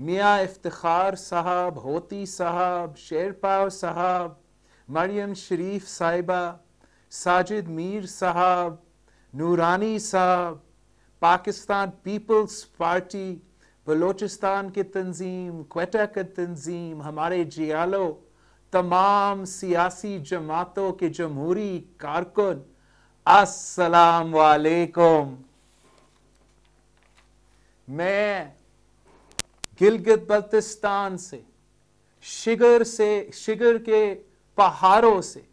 मियाँ इफ्तार साहब होती साहब शेरपाव साहब मरियम शरीफ साहिबा साजिद मीर साहब नूरानी साहब पाकिस्तान पीपल्स पार्टी बलोचिस्तान की तंजीम क्वेटा की तंजीम हमारे जियालो तमाम सियासी जमातों के जमहूरी कारकुन असलकुम मैं गिलगित बल्तिस्तान से शिगर से शिगर के पहाड़ों से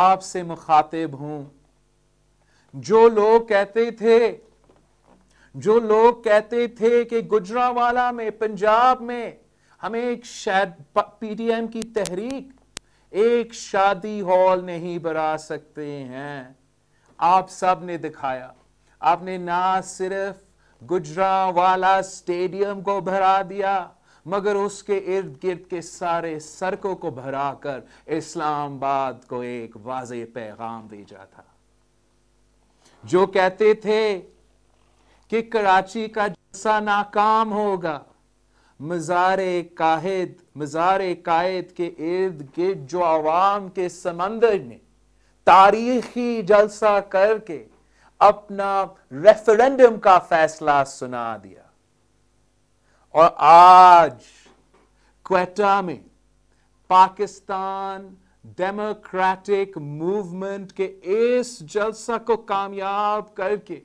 आपसे मुखातिब हूं जो लोग कहते थे जो लोग कहते थे कि गुजरावाला में पंजाब में हमें एक शायद पीडीएम की तहरीक एक शादी हॉल नहीं बना सकते हैं आप सब ने दिखाया आपने ना सिर्फ गुजरा वाला स्टेडियम को भरा दिया मगर उसके इर्द गिर्द के सारे सड़कों को भरा कर इस्लामाबाद को एक वाज पैगाम भेजा था जो कहते थे कि कराची का जलसा नाकाम होगा मज़ार काहिद मज़ार कायद के इर्द गिर्द जो आवाम के समंदर ने तारीखी जलसा करके अपना रेफरेंडम का फैसला सुना दिया और आज क्वेटा में पाकिस्तान डेमोक्रेटिक मूवमेंट के इस जलसा को कामयाब करके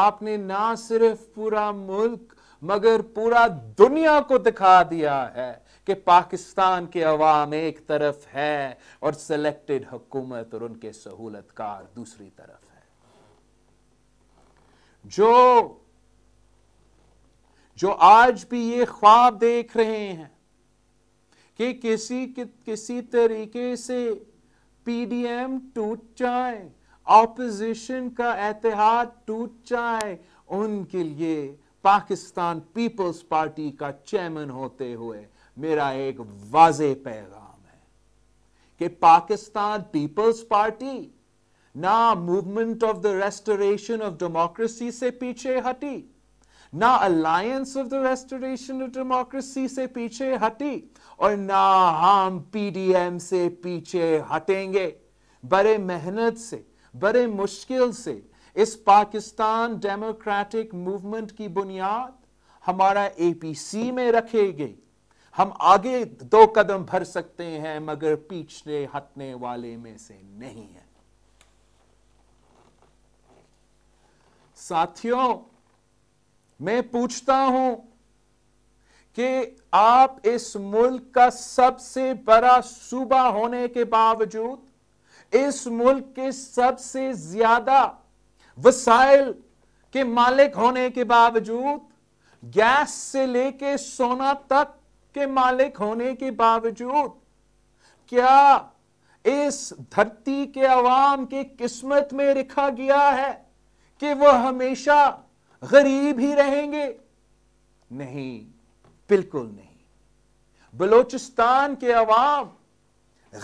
आपने ना सिर्फ पूरा मुल्क मगर पूरा दुनिया को दिखा दिया है कि पाकिस्तान के अवाम एक तरफ है और सिलेक्टेड हुकूमत और उनके सहूलतकार दूसरी तरफ जो जो आज भी ये ख्वाब देख रहे हैं कि किसी कि, किसी तरीके से पीडीएम टूट जाए ऑपोजिशन का एतिहाद टूट जाए उनके लिए पाकिस्तान पीपल्स पार्टी का चेयरमैन होते हुए मेरा एक वाज पैगाम है कि पाकिस्तान पीपल्स पार्टी ना Movement of the Restoration of Democracy से पीछे हटी ना Alliance of the Restoration of Democracy से पीछे हटी और ना हम पीडीएम से पीछे हटेंगे बड़े मेहनत से बड़े मुश्किल से इस पाकिस्तान डेमोक्रेटिक मूवमेंट की बुनियाद हमारा एपीसी में रखेगी हम आगे दो कदम भर सकते हैं मगर पीछे हटने वाले में से नहीं साथियों मैं पूछता हूं कि आप इस मुल्क का सबसे बड़ा सूबा होने के बावजूद इस मुल्क के सबसे ज्यादा वसाइल के मालिक होने के बावजूद गैस से लेके सोना तक के मालिक होने के बावजूद क्या इस धरती के आवाम की किस्मत में रखा गया है कि वह हमेशा गरीब ही रहेंगे नहीं बिल्कुल नहीं बलोचिस्तान के अवाम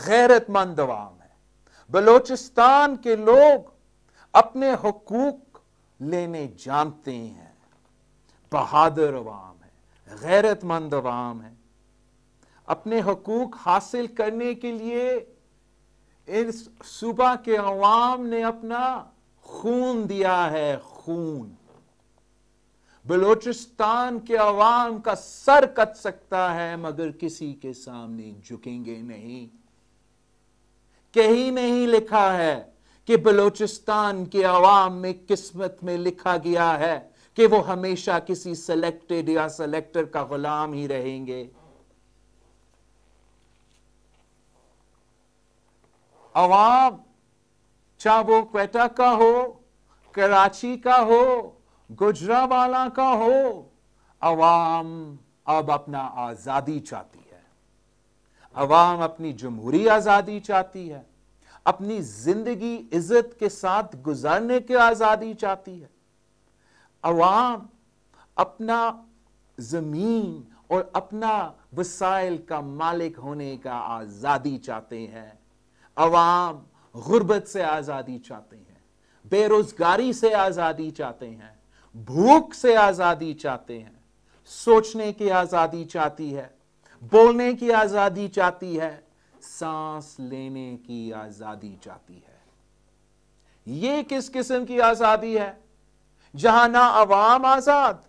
गैरतमंद अवाम है बलोचिस्तान के लोग अपने हकूक लेने जानते हैं बहादुर अवाम है गैरतमंद अवाम है अपने हकूक हासिल करने के लिए इस सूबा के अवाम ने अपना खून दिया है खून बलोचिस्तान के अवाम का सर कट सकता है मगर किसी के सामने झुकेंगे नहीं कहीं नहीं लिखा है कि बलोचिस्तान के अवाम में किस्मत में लिखा गया है कि वो हमेशा किसी सेलेक्टेड या सेलेक्टर का गुलाम ही रहेंगे अवाम चाहे वो क्वेटा का हो कराची का हो गुजरावाला का हो अवाम अब अपना आजादी चाहती है अवाम अपनी जमहूरी आजादी चाहती है अपनी जिंदगी इज्जत के साथ गुजारने की आजादी चाहती है अवाम अपना जमीन और अपना वसाइल का मालिक होने का आजादी चाहते हैं अवाम गुर्बत से आज़ादी चाहते हैं बेरोजगारी से आज़ादी चाहते हैं भूख से आज़ादी चाहते हैं सोचने की आज़ादी चाहती है बोलने की आज़ादी चाहती है सांस लेने की आज़ादी चाहती है यह किस किस्म की आज़ादी है जहां ना आवाम आज़ाद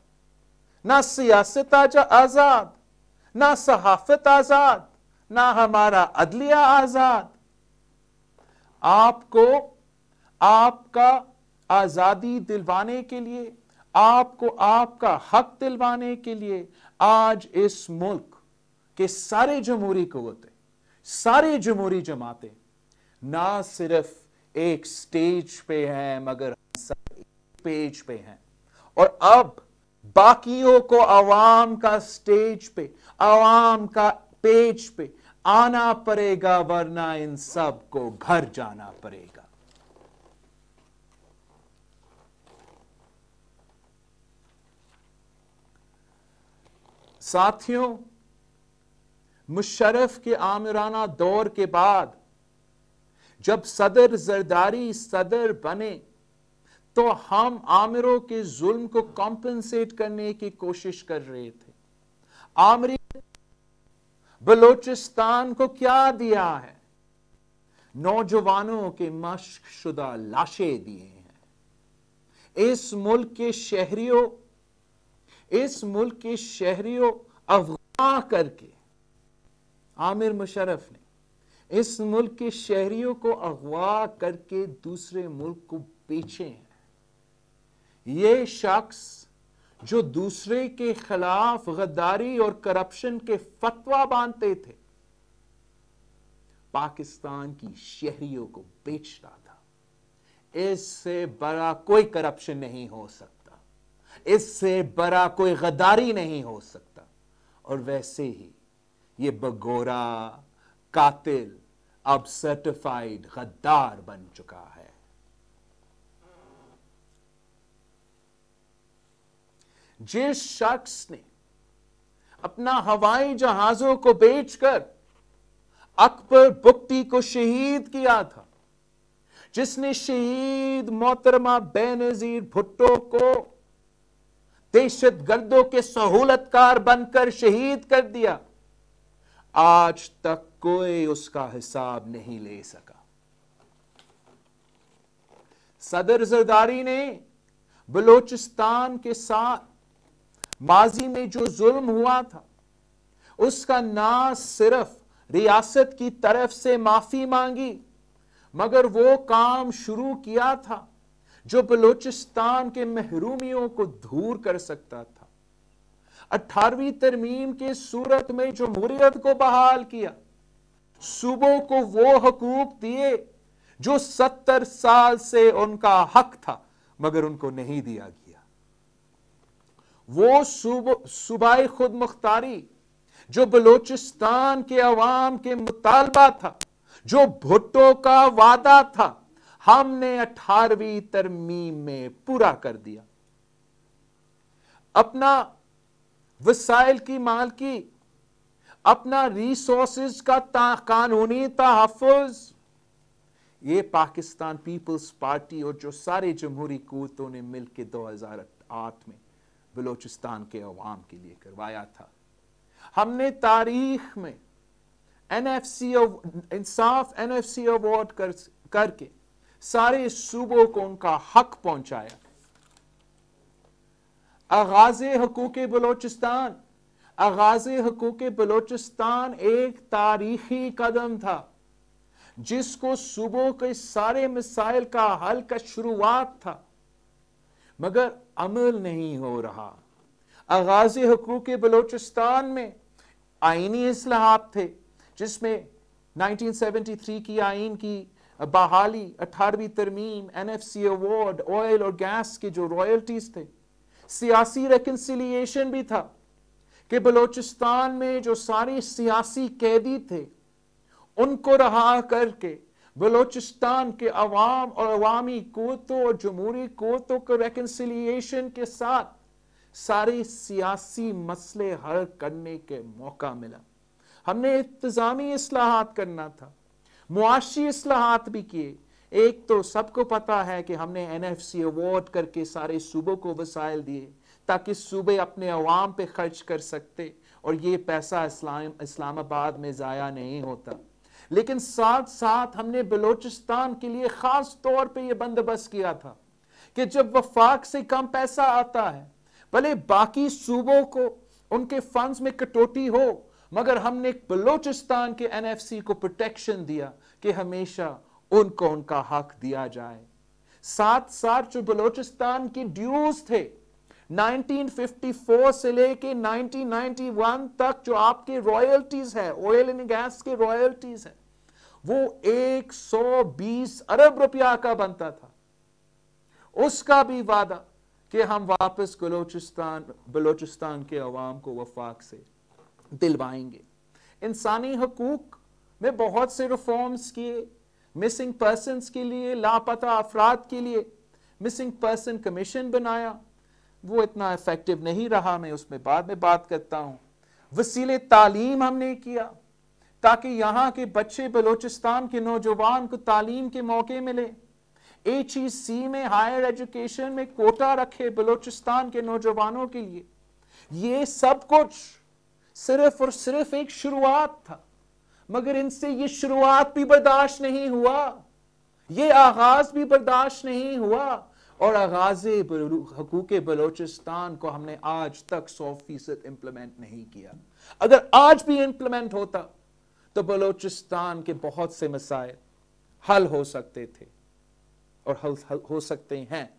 ना सियासत आज़ाद ना सहाफत आज़ाद ना हमारा अदलिया आज़ाद आपको आपका आजादी दिलवाने के लिए आपको आपका हक दिलवाने के लिए आज इस मुल्क के सारे जमहूरी कवते सारे जमहूरी जमाते ना सिर्फ एक स्टेज पे हैं मगर पेज पे हैं और अब बाकियों को आवाम का स्टेज पे आवाम का पेज पे आना पड़ेगा वरना इन सब को घर जाना पड़ेगा साथियों मुशरफ के आमिराना दौर के बाद जब सदर जरदारी सदर बने तो हम आमिरों के जुल्म को कॉम्पनसेट करने की कोशिश कर रहे थे आमरी बलोचिस्तान को क्या दिया है नौजवानों के मश्क शुदा लाशें दिए हैं इस मुल्क के शहरियों इस मुल्क के शहरियों अफवाह करके आमिर मुशरफ ने इस मुल्क के शहरियों को अगवा करके दूसरे मुल्क को बेचे हैं ये शख्स जो दूसरे के खिलाफ गद्दारी और करप्शन के फतवा बांधते थे पाकिस्तान की शहरियों को बेच रहा था इससे बड़ा कोई करप्शन नहीं हो सकता इससे बड़ा कोई गद्दारी नहीं हो सकता और वैसे ही ये बगोरा कातिल अब सर्टिफाइड गद्दार बन चुका है जिस शख्स ने अपना हवाई जहाजों को बेचकर अकबर बुक्टी को शहीद किया था जिसने शहीद मोहतरमा बेनजीर भुट्टो को दहशत गर्दों के सहूलतकार बनकर शहीद कर दिया आज तक कोई उसका हिसाब नहीं ले सका सदर जरदारी ने बलोचिस्तान के साथ माजी में जो जुल्म हुआ था उसका ना सिर्फ रियासत की तरफ से माफी मांगी मगर वो काम शुरू किया था जो बलोचिस्तान के महरूमियों को दूर कर सकता था अठारहवीं तरमीम के सूरत में जमहूरियत को बहाल किया सूबों को वो हकूक दिए जो सत्तर साल से उनका हक था मगर उनको नहीं दिया गया वो सूब सूबाई खुद मुख्तारी जो बलोचिस्तान के अवाम के मुतालबा था जो भुट्टो का वादा था हमने अठारहवीं तरमीम में पूरा कर दिया अपना वसाइल की माल की अपना रिसोर्स का ता, कानूनी तहफुज ये पाकिस्तान पीपल्स पार्टी और जो सारे जमहूरी कूतों ने मिलकर दो हजार आठ में बलोचिस्तान के अवाम के लिए करवाया था हमने तारीख में एन एफ सी इंसाफ एन एफ सी अवार्ड कर, करके सारे सूबों को उनका हक पहुंचाया आगाज हकूक बलोचिस्तान आगाज हकूक बलोचिस्तान एक तारीखी कदम था जिसको सूबों के सारे मिसाइल का हल का शुरुआत था मगर अमल नहीं हो रहा आगाज हकूक बलोचिस्तान में आइनी असलाहत थे जिसमें 1973 की आइन की बहाली अठारहवीं तरमीम N F C award oil और गैस के जो रॉयल्टीज थे सियासी रेकन्सिलियेशन भी था कि बलोचिस्तान में जो सारे सियासी कैदी थे उनको रहा करके बलोचिस्तान के अवाम और अवामी कोतों और जमहूरी कोतों के रेकन्सिलियेशन के साथ सारे सियासी मसले हल करने के मौका मिला हमने इंतजामी असलाहत करना था मुआशी असलाहत भी किए एक तो सबको पता है कि हमने एन एफ सी अवार्ड करके सारे सूबों को वसाइल दिए ताकि सूबे अपने अवाम पे खर्च कर सकते और ये पैसा इस्लाम इस्लामाबाद में ज़ाया नहीं होता लेकिन साथ साथ हमने बलोचिस्तान के लिए खास तौर पे ये बंदोबस्त किया था कि जब वफाक से कम पैसा आता है भले बाकी सूबों को उनके फंड्स में कटौती हो मगर हमने बलोचिस्तान के एनएफसी को प्रोटेक्शन दिया कि हमेशा उनको उनका हक दिया जाए साथ साथ जो बलोचिस्तान के ड्यूज थे 1954 से लेके 1991 तक जो आपके रॉयल्टीज है ऑयल एंड गैस के रॉयल्टीज है वो 120 अरब रुपया का बनता था उसका भी वादा कि हम वापस बलोचिस्तान बलोचिस्तान के अवाम को वफाक से दिलवाएंगे इंसानी हकूक में बहुत से रिफॉर्म्स किए मिसिंग पर्सन के लिए लापता अफराद के लिए मिसिंग पर्सन कमीशन बनाया वो इतना इफेक्टिव नहीं रहा मैं उसमें बाद में बात करता हूं वसीले तालीम हमने किया ताकि यहाँ के बच्चे बलोचिस्तान के नौजवान को तालीम के मौके मिले एच ई सी में हायर एजुकेशन में कोटा रखे बलोचिस्तान के नौजवानों के लिए ये सब कुछ सिर्फ और सिर्फ एक शुरुआत था मगर इनसे ये शुरुआत भी बर्दाश्त नहीं हुआ ये आगाज भी बर्दाश्त नहीं हुआ और आगाज हकूक बलोचिस्तान को हमने आज तक सौ फीसद इंप्लीमेंट नहीं किया अगर आज भी इंप्लीमेंट होता तो बलोचिस्तान के बहुत से मसाइल हल हो सकते थे और हल, हल हो सकते हैं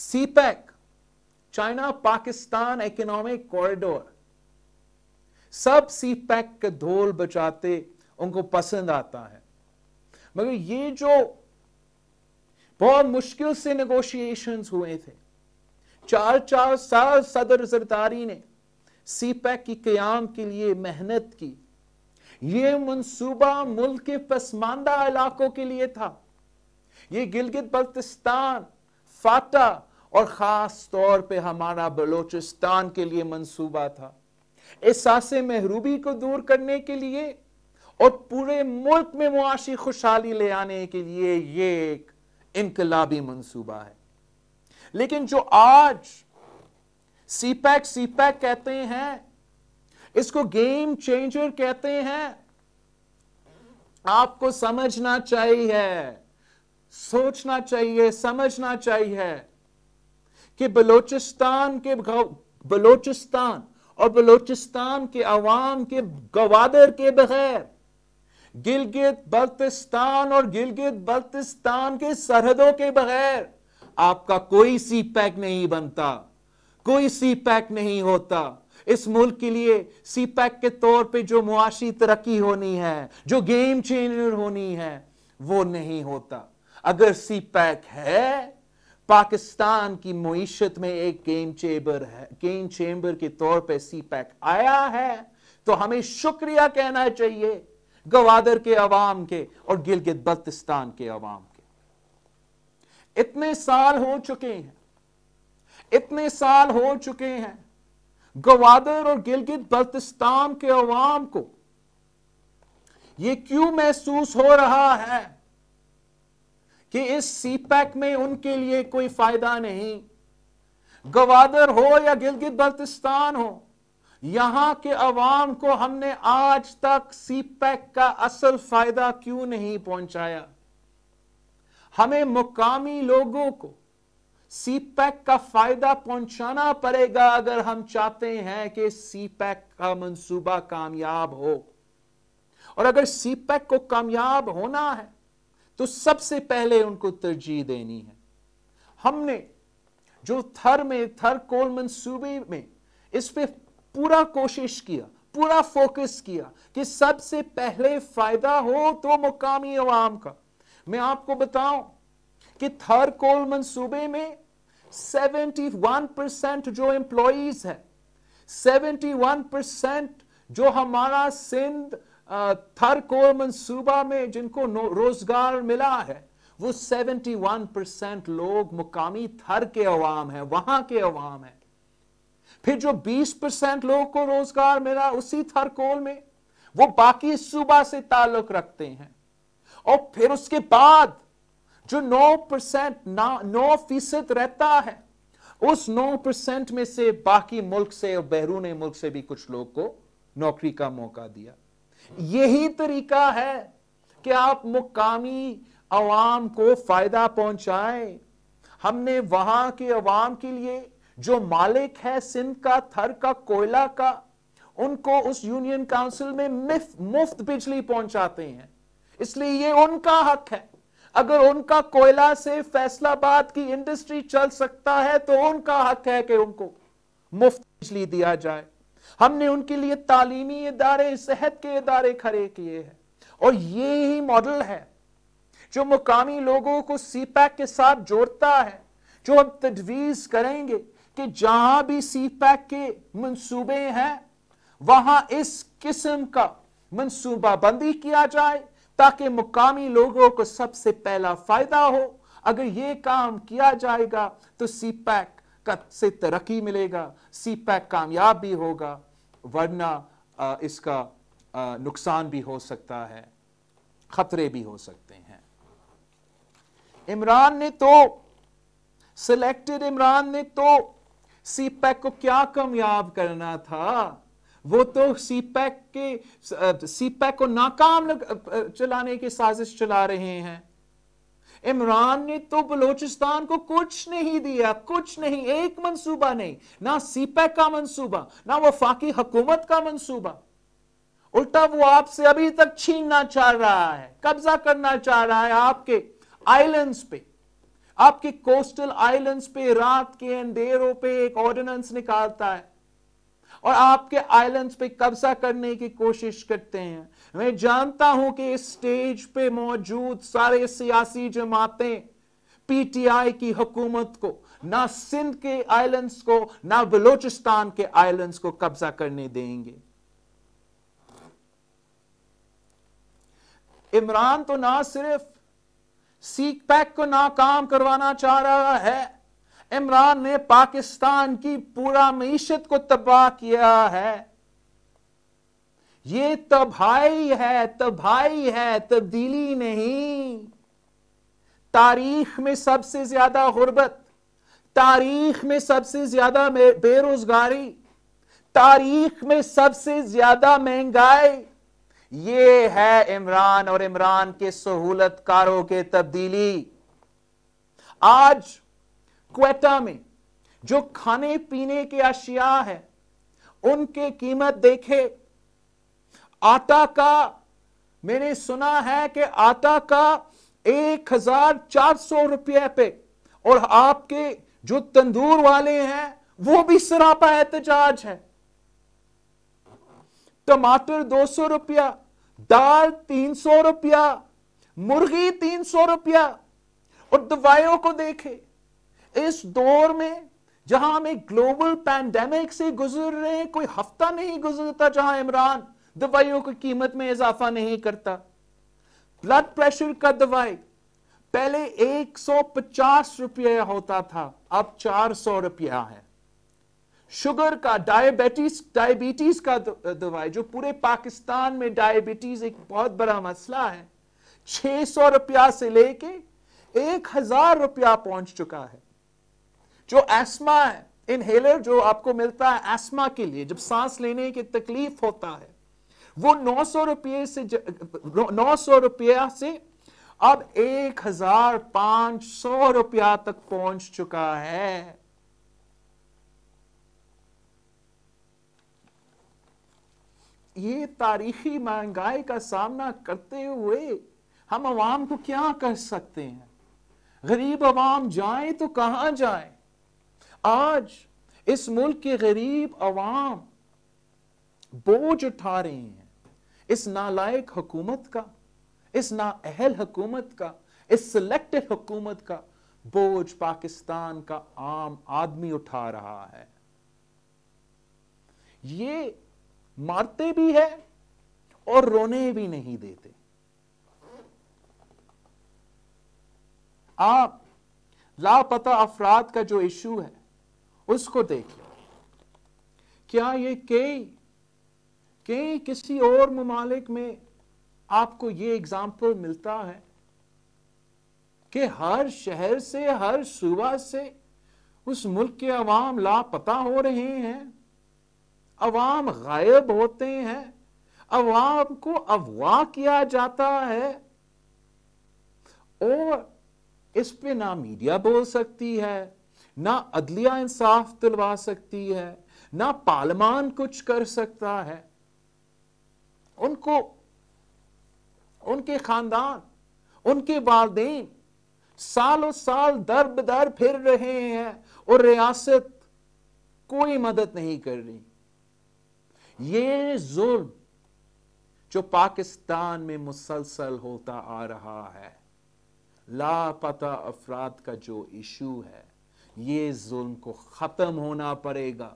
CPEC China Pakistan Economic Corridor सब सीपैक e के धोल बचाते उनको पसंद आता है मगर ये जो बहुत मुश्किल से नेगोशिएशंस हुए थे चार चार साल सदर जरदारी ने सीपैक की क्याम के लिए मेहनत की यह मनसूबा मुल्क के पसमानदा इलाकों के लिए था यह गिलगित बल्तिस्तान फाटा और ख़ास तौर पे हमारा बलोचिस्तान के लिए मंसूबा था एहसास महरूबी को दूर करने के लिए और पूरे मुल्क में मुआशी खुशहाली ले आने के लिए यह एक इनकलाबी मंसूबा है लेकिन जो आज सीपैक सीपैक कहते हैं इसको गेम चेंजर कहते हैं आपको समझना चाहिए सोचना चाहिए समझना चाहिए कि बलोचिस्तान के बलोचिस्तान और बलोचिस्तान के अवाम के गवादर के बगैर गिलगित बल्तिस्तान और गिलगित बल्तिस्तान के सरहदों के बगैर आपका कोई सी पैक नहीं बनता कोई सी पैक नहीं होता इस मुल्क के लिए सी पैक के तौर पे जो मुआशी तरक्की होनी है जो गेम चेंजर होनी है वो नहीं होता अगर सी पैक है पाकिस्तान की मीशत में एक गेम चेंबर है गेम चेंबर के तौर पे सी पैक आया है तो हमें शुक्रिया कहना चाहिए गवादर के अवाम के और गिलगित बल्तिस्तान के अवाम इतने साल हो चुके हैं इतने साल हो चुके हैं गवादर और गिलगित बल्तिस्तान के अवाम को यह क्यों महसूस हो रहा है कि इस सीपैक में उनके लिए कोई फायदा नहीं गवादर हो या गिलगित बल्तिस्तान हो यहां के अवाम को हमने आज तक सीपैक का असल फायदा क्यों नहीं पहुंचाया हमें मुकामी लोगों को सीपैक का फायदा पहुंचाना पड़ेगा अगर हम चाहते हैं कि सीपैक का मंसूबा कामयाब हो और अगर सीपैक को कामयाब होना है तो सबसे पहले उनको तरजीह देनी है हमने जो थर में थर कोल मंसूबे में इस पर पूरा कोशिश किया पूरा फोकस किया कि सबसे पहले फायदा हो तो मुकामी आवाम का मैं आपको बताऊं कि थर कोल मंसूबे में 71 परसेंट जो एम्प्लॉज है 71 परसेंट जो हमारा सिंध थर कोल मंसूबा में जिनको रोजगार मिला है वो 71 परसेंट लोग मुकामी थर के अवाम है वहां के अवाम है फिर जो 20 परसेंट लोगों को रोजगार मिला उसी थर कोल में वो बाकी सूबा से ताल्लुक रखते हैं और फिर उसके बाद जो 9 परसेंट नौ फीसद रहता है उस 9 परसेंट में से बाकी मुल्क से और बैरून मुल्क से भी कुछ लोग को नौकरी का मौका दिया यही तरीका है कि आप मुकामी आवाम को फायदा पहुंचाएं हमने वहां के अवाम के लिए जो मालिक है सिंध का थर का कोयला का उनको उस यूनियन काउंसिल में मुफ्त बिजली पहुंचाते हैं इसलिए ये उनका हक है अगर उनका कोयला से फैसलाबाद की इंडस्ट्री चल सकता है तो उनका हक है कि उनको मुफ्त बिजली दिया जाए हमने उनके लिए तालीमी इदारे सेहत के इदारे खड़े किए हैं और ये ही मॉडल है जो मुकामी लोगों को पैक के साथ जोड़ता है जो हम तजवीज करेंगे कि जहां भी पैक के मंसूबे हैं वहां इस किस्म का मनसूबाबंदी किया जाए ताकि मुकामी लोगों को सबसे पहला फायदा हो अगर ये काम किया जाएगा तो सी पैक का से तरक्की मिलेगा सी पैक कामयाब भी होगा वरना आ, इसका आ, नुकसान भी हो सकता है खतरे भी हो सकते हैं इमरान ने तो सिलेक्टेड इमरान ने तो सी पैक को क्या कामयाब करना था वो तो सीपैक के सीपैक uh, को नाकाम uh, uh, चलाने की साजिश चला रहे हैं इमरान ने तो बलोचिस्तान को कुछ नहीं दिया कुछ नहीं एक मंसूबा नहीं ना सीपैक का मंसूबा ना वफाकी हकूमत का मंसूबा उल्टा वो आपसे अभी तक छीनना चाह रहा है कब्जा करना चाह रहा है आपके आइलैंड्स पे आपके कोस्टल आइलैंड्स पे रात के अंधेरों पे एक ऑर्डिनेंस निकालता है और आपके आइलैंड्स पे कब्जा करने की कोशिश करते हैं मैं जानता हूं कि इस स्टेज पे मौजूद सारे सियासी जमातें पीटीआई की हुकूमत को ना सिंध के आइलैंड्स को ना बलोचिस्तान के आइलैंड्स को कब्जा करने देंगे इमरान तो ना सिर्फ सीक पैक को नाकाम करवाना चाह रहा है इमरान ने पाकिस्तान की पूरा मीशत को तबाह किया है ये तबाही है तबाही है तब्दीली नहीं तारीख में सबसे ज्यादा गुर्बत तारीख में सबसे ज्यादा बेरोजगारी तारीख में सबसे ज्यादा महंगाई ये है इमरान और इमरान के सहूलत कारों के तब्दीली आज क्वेटा में जो खाने पीने के अशिया है उनके कीमत देखे आटा का मैंने सुना है कि आटा का एक हजार चार सौ रुपये पे और आपके जो तंदूर वाले हैं वो भी सरापा एहतजाज है टमाटर दो सौ रुपया दाल तीन सौ रुपया मुर्गी तीन सौ रुपया और दवाइयों को देखे इस दौर में जहां हम एक ग्लोबल पैंडेमिक से गुजर रहे हैं कोई हफ्ता नहीं गुजरता जहां इमरान दवाइयों की कीमत में इजाफा नहीं करता ब्लड प्रेशर का दवाई पहले 150 रुपया होता था अब 400 रुपया है शुगर का डायबिटीज डायबिटीज का दवाई जो पूरे पाकिस्तान में डायबिटीज एक बहुत बड़ा मसला है 600 रुपया से लेके 1000 रुपया पहुंच चुका है जो एस्मा है इनहेलर जो आपको मिलता है एस्मा के लिए जब सांस लेने की तकलीफ होता है वो नौ सौ रुपये से नौ सौ रुपया से अब एक हजार पांच सौ रुपया तक पहुंच चुका है ये तारीखी महंगाई का सामना करते हुए हम आवाम को क्या कर सकते हैं गरीब आवाम जाए तो कहां जाए आज इस मुल्क के गरीब आवाम बोझ उठा रहे हैं इस नालायक हुकूमत का इस नाअहल हुकूमत का इस सिलेक्टेड हुकूमत का बोझ पाकिस्तान का आम आदमी उठा रहा है ये मारते भी है और रोने भी नहीं देते आप लापता अफराद का जो इशू है उसको देख लो क्या ये कई कई किसी और ममालिक में आपको ये एग्जाम्पल मिलता है कि हर शहर से हर सूबा से उस मुल्क के अवाम लापता हो रहे हैं अवाम गायब होते हैं अवाम को अफवाह किया जाता है और इस पे ना मीडिया बोल सकती है ना अदलिया इंसाफ दिलवा सकती है ना पार्लमान कुछ कर सकता है उनको उनके खानदान उनके वालदे सालों साल दर बदर फिर रहे हैं और रियासत कोई मदद नहीं कर रही ये जुल्म जो पाकिस्तान में मुसलसल होता आ रहा है लापता अफराद का जो इशू है ये जुल्म को ख़त्म होना पड़ेगा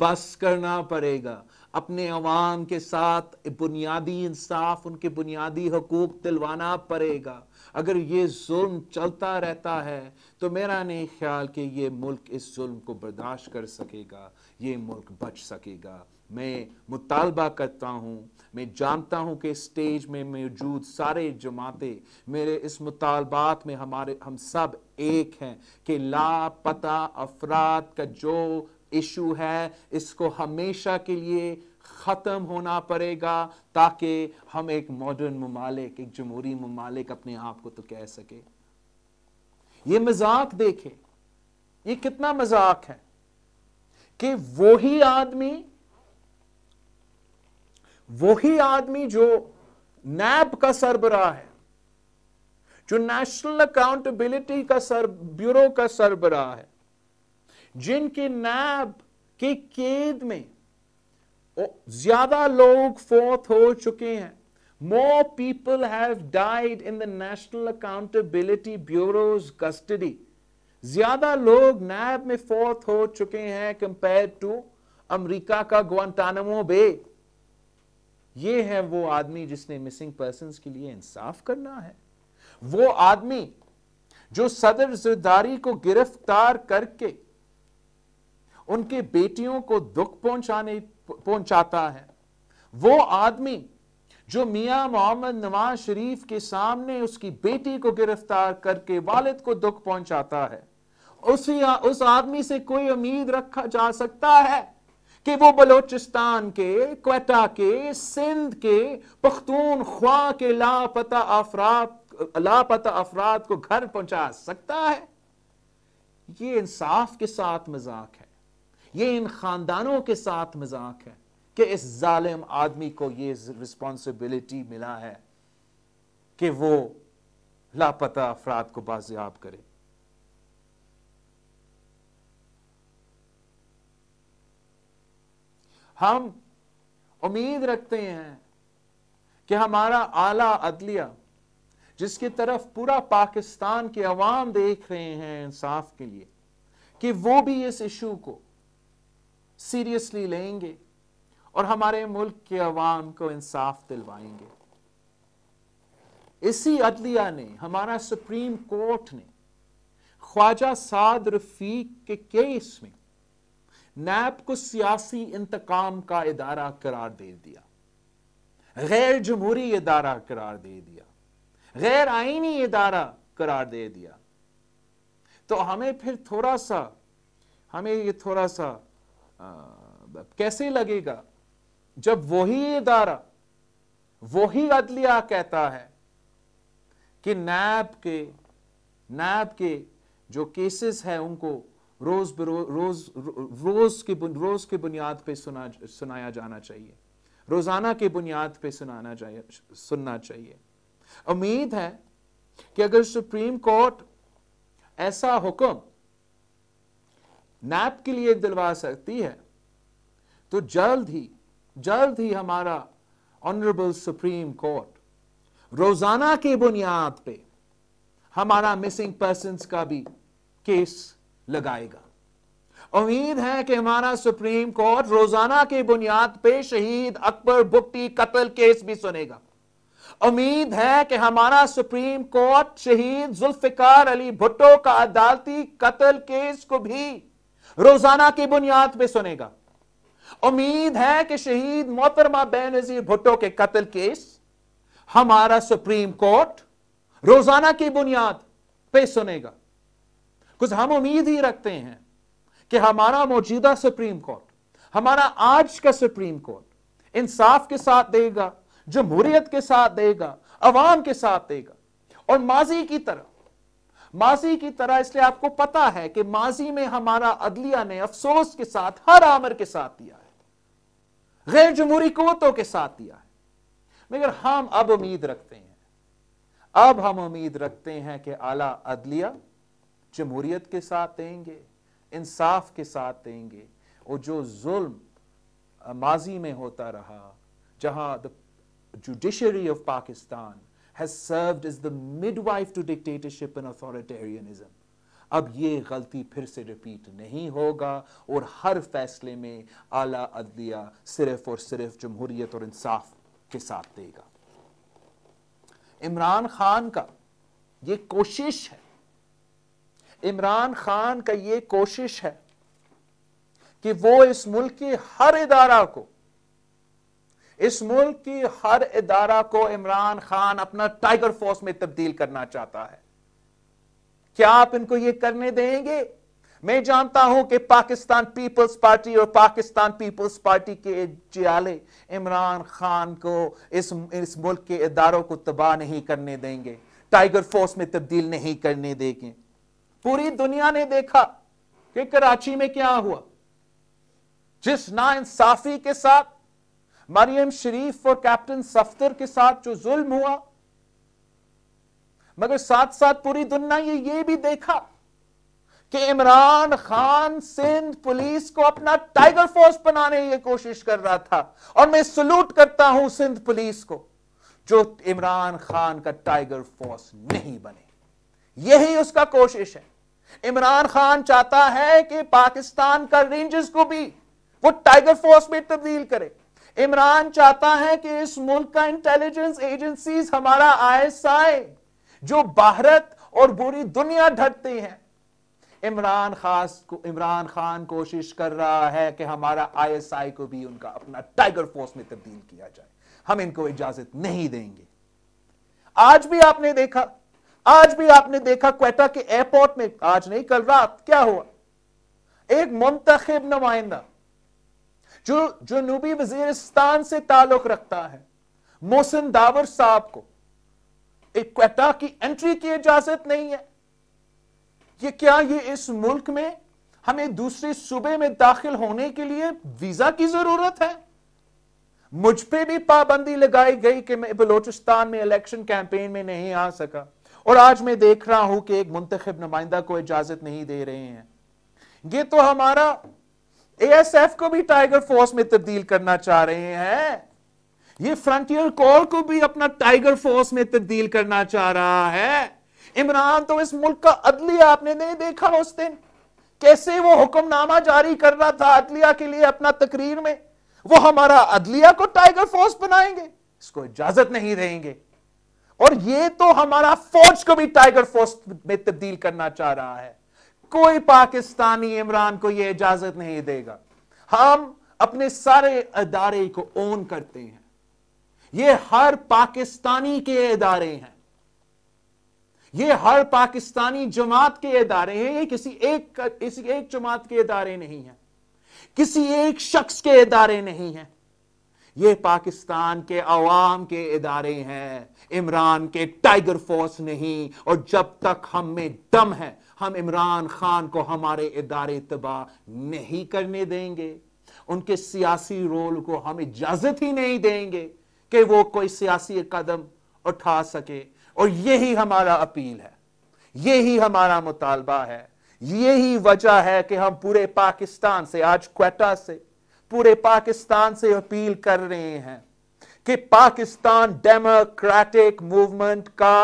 बस करना पड़ेगा अपने अवाम के साथ बुनियादी इंसाफ उनके बुनियादी हकूक दिलवाना पड़ेगा अगर ये जुल्म चलता रहता है तो मेरा नहीं ख्याल कि ये मुल्क इस जुल्म को बर्दाश्त कर सकेगा ये मुल्क बच सकेगा मैं मुतालबा करता हूँ मैं जानता हूँ कि स्टेज में मौजूद सारे जमाते मेरे इस मुतालबात में हमारे हम सब एक हैं कि लापता अफराद का जो इशू है इसको हमेशा के लिए ख़त्म होना पड़ेगा ताकि हम एक मॉडर्न ममालिक एक जमहूरी ममालिक अपने आप को तो कह सके ये मजाक देखे ये कितना मजाक है कि वही आदमी वही आदमी जो नैब का सरबरा है जो नेशनल अकाउंटेबिलिटी का सर ब्यूरो का सरबरा है जिनकी नैब की केद में ज्यादा लोग फोत हो चुके हैं more people have died in the National Accountability Bureau's custody ज्यादा लोग नैब में फोत हो चुके हैं कंपेयर टू अमेरिका का ग्वांटानमो बे ये है वो आदमी जिसने मिसिंग पर्सन के लिए इंसाफ करना है वो आदमी जो सदर जरदारी को गिरफ्तार करके उनके बेटियों को दुख पहुंचाने पहुंचाता है वो आदमी जो मियां मोहम्मद नवाज शरीफ के सामने उसकी बेटी को गिरफ्तार करके वालिद को दुख पहुंचाता है उसी उस आदमी से कोई उम्मीद रखा जा सकता है कि वो बलोचिस्तान के क्वेटा के सिंध के पख्तून ख्वा के लापता अफरा लापता अफराद को घर पहुंचा सकता है ये इंसाफ के साथ मजाक है ये इन खानदानों के साथ मजाक है कि इस जालिम आदमी को ये रिस्पॉन्सिबिलिटी मिला है कि वो लापता अफराद को बाजियाब करे हम उम्मीद रखते हैं कि हमारा आला अदलिया जिसकी तरफ पूरा पाकिस्तान के अवाम देख रहे हैं इंसाफ के लिए कि वो भी इस इशू को सीरियसली लेंगे और हमारे मुल्क के अवाम को इंसाफ दिलवाएंगे इसी अदलिया ने हमारा सुप्रीम कोर्ट ने ख्वाजा साद रफीक के केस में नैब को सियासी इंतकाम का इदारा करार दे दिया गैर जमहूरी इदारा करार दे दिया गैर आइनी इदारा करार दे दिया तो हमें फिर थोड़ा सा हमें ये थोड़ा सा आ, कैसे लगेगा जब वही इदारा वही अदलिया कहता है कि नैब के नैब के जो केसेस हैं उनको रोज रोज रोज के रोज के बुनियाद पे सुना सुनाया जाना चाहिए रोजाना के बुनियाद पे सुनाना चाहिए सुनना चाहिए उम्मीद है कि अगर सुप्रीम कोर्ट ऐसा हुक्म नैप के लिए दिलवा सकती है तो जल्द ही जल्द ही हमारा ऑनरेबल सुप्रीम कोर्ट रोजाना के बुनियाद पे हमारा मिसिंग पर्सन का भी केस लगाएगा उम्मीद है कि हमारा सुप्रीम कोर्ट रोजाना की बुनियाद पे शहीद अकबर बुट्टी कत्ल केस भी सुनेगा उम्मीद है कि हमारा सुप्रीम कोर्ट शहीद जुल्फिकार अली भुट्टो का अदालती कत्ल केस को भी रोजाना की बुनियाद पे सुनेगा उम्मीद है कि शहीद मोहतरमा बेनजीर भुट्टो के कत्ल केस हमारा सुप्रीम कोर्ट रोजाना की बुनियाद पे सुनेगा कुछ हम उम्मीद ही रखते हैं कि हमारा मौजूदा सुप्रीम कोर्ट हमारा आज का सुप्रीम कोर्ट इंसाफ के साथ देगा जमहूरियत के साथ देगा अवाम के साथ देगा और माजी की तरह माजी की तरह इसलिए आपको पता है कि माजी में हमारा अदलिया ने अफसोस के साथ हर आमर के साथ दिया है गैर जमहूरी कुतों के साथ दिया है मगर हम अब उम्मीद रखते हैं अब हम उम्मीद रखते हैं कि आला अदलिया जमहूरियत के साथ देंगे इंसाफ के साथ देंगे और जो जुल्म माजी में होता रहा जहां the judiciary of Pakistan has served as the wife to dictatorship and authoritarianism अब ये गलती फिर से रिपीट नहीं होगा और हर फैसले में आला अदलिया सिर्फ और सिर्फ जमहूरियत और इंसाफ के साथ देगा इमरान खान का ये कोशिश है इमरान खान का यह कोशिश है कि वो इस मुल्क की हर इदारा को इस मुल्क की हर इदारा को इमरान खान अपना टाइगर फोर्स में तब्दील करना चाहता है क्या आप इनको यह करने देंगे मैं जानता हूं कि पाकिस्तान पीपल्स पार्टी और पाकिस्तान पीपल्स पार्टी के जियाले इमरान खान को इस इस मुल्क के इदारों को तबाह नहीं करने देंगे टाइगर फोर्स में तब्दील नहीं करने देंगे पूरी दुनिया ने देखा कि कराची में क्या हुआ जिस ना इंसाफी के साथ मरियम शरीफ और कैप्टन सफ्तर के साथ जो जुल्म हुआ मगर साथ साथ पूरी दुनिया ने ये, ये भी देखा कि इमरान खान सिंध पुलिस को अपना टाइगर फोर्स बनाने की कोशिश कर रहा था और मैं सल्यूट करता हूं सिंध पुलिस को जो इमरान खान का टाइगर फोर्स नहीं बने यही उसका कोशिश है इमरान खान चाहता है कि पाकिस्तान का रेंजर्स को भी वो टाइगर फोर्स में तब्दील करे इमरान चाहता है कि इस मुल्क का इंटेलिजेंस एजेंसीज हमारा आईएसआई जो भारत और पूरी दुनिया ढकती है इमरान खास को इमरान खान कोशिश कर रहा है कि हमारा आईएसआई को भी उनका अपना टाइगर फोर्स में तब्दील किया जाए हम इनको इजाजत नहीं देंगे आज भी आपने देखा आज भी आपने देखा क्वेटा के एयरपोर्ट में आज नहीं कल रात क्या हुआ एक मुंतब नुमाइंदा जो जनूबी वजीरिस्तान से ताल्लुक रखता है मोहसिन दावर साहब को एक क्वेटा की एंट्री की इजाजत नहीं है ये क्या ये इस मुल्क में हमें दूसरे सूबे में दाखिल होने के लिए वीजा की जरूरत है मुझ पे भी पाबंदी लगाई गई कि मैं बलोचिस्तान में इलेक्शन कैंपेन में नहीं आ सका और आज मैं देख रहा हूं कि एक मुंतब नुमाइंदा को इजाजत नहीं दे रहे हैं ये तो हमारा एएसएफ को भी टाइगर फोर्स में तब्दील करना चाह रहे हैं ये फ्रंटियर कॉल को भी अपना टाइगर फोर्स में तब्दील करना चाह रहा है इमरान तो इस मुल्क का अदलिया आपने नहीं देखा उस दिन कैसे वो हुक्मनामा जारी कर रहा था अदलिया के लिए अपना तकरीर में वो हमारा अदलिया को टाइगर फोर्स बनाएंगे इसको इजाजत नहीं देंगे और ये तो हमारा फौज को भी टाइगर फोर्स में तब्दील करना चाह रहा है कोई पाकिस्तानी इमरान को यह इजाजत नहीं देगा हम अपने सारे अदारे को ओन करते हैं यह हर पाकिस्तानी के इदारे हैं ये हर पाकिस्तानी जमात के इदारे हैं ये किसी एक किसी एक जमात के इदारे नहीं है किसी एक शख्स के इदारे नहीं है ये पाकिस्तान के अवाम के इदारे हैं इमरान के टाइगर फोर्स नहीं और जब तक हम में दम है हम इमरान खान को हमारे इदारे तबाह नहीं करने देंगे उनके सियासी रोल को हम इजाजत ही नहीं देंगे कि वो कोई सियासी कदम उठा सके और यही हमारा अपील है यही हमारा मुतालबा है यही वजह है कि हम पूरे पाकिस्तान से आज क्वेटा से पूरे पाकिस्तान से अपील कर रहे हैं कि पाकिस्तान डेमोक्रेटिक मूवमेंट का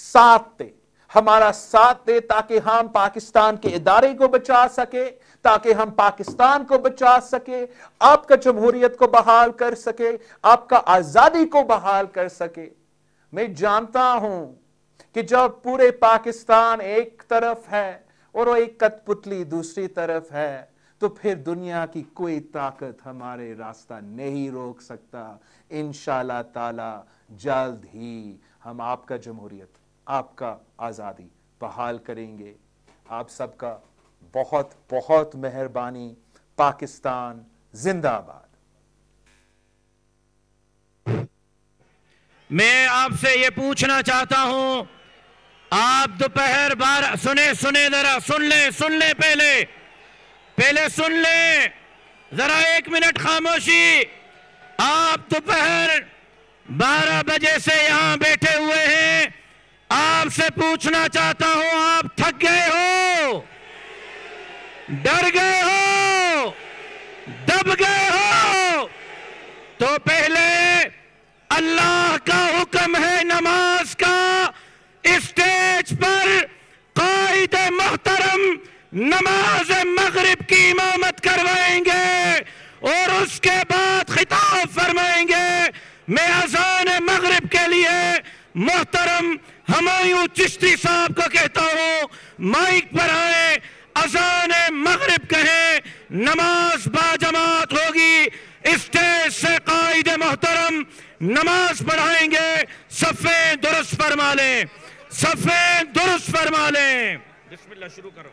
साथ दे हमारा साथ दे ताकि हम पाकिस्तान के इदारे को बचा सके ताकि हम पाकिस्तान को बचा सके आपका जमहूरियत को बहाल कर सके आपका आजादी को बहाल कर सके मैं जानता हूं कि जब पूरे पाकिस्तान एक तरफ है और वो एक कठपुतली दूसरी तरफ है तो फिर दुनिया की कोई ताकत हमारे रास्ता नहीं रोक सकता इन ताला जल्द ही हम आपका जमहूरियत आपका आज़ादी बहाल करेंगे आप सबका बहुत बहुत मेहरबानी पाकिस्तान जिंदाबाद मैं आपसे ये पूछना चाहता हूं आप दोपहर बारह सुने सुने जरा सुन ले सुन ले पहले पहले सुन लें जरा एक मिनट खामोशी आप दोपहर बारह बजे से यहां बैठे हुए हैं आपसे पूछना चाहता हूं आप थक गए हो डर गए हो दब गए हो तो पहले अल्लाह का हुक्म है नमाज का स्टेज पर कायद मोहतरम नमाज इमामत करवाएंगे और उसके बाद खिताब फरमाएंगे मैं अजान मगरब के लिए मोहतरम हमायू चिश्ती साहब को कहता हूँ माइक पर आए अजान मगरब कहे नमाज बाजमात होगी स्टेज से कायद मोहतरम नमाज पढ़ाएंगे सफ़े दुरुस्त फरमा लें सफ़े दुरुस्त फरमा लें बिस्मिल्लाह शुरू करो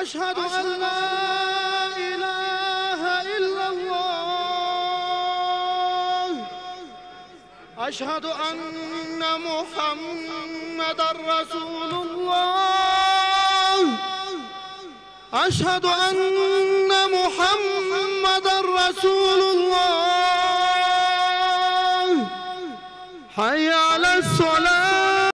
أشهد أن لا إله إلا الله أشهد أن محمد رسول الله أشهد أن محمد رسول الله حي على الصلاة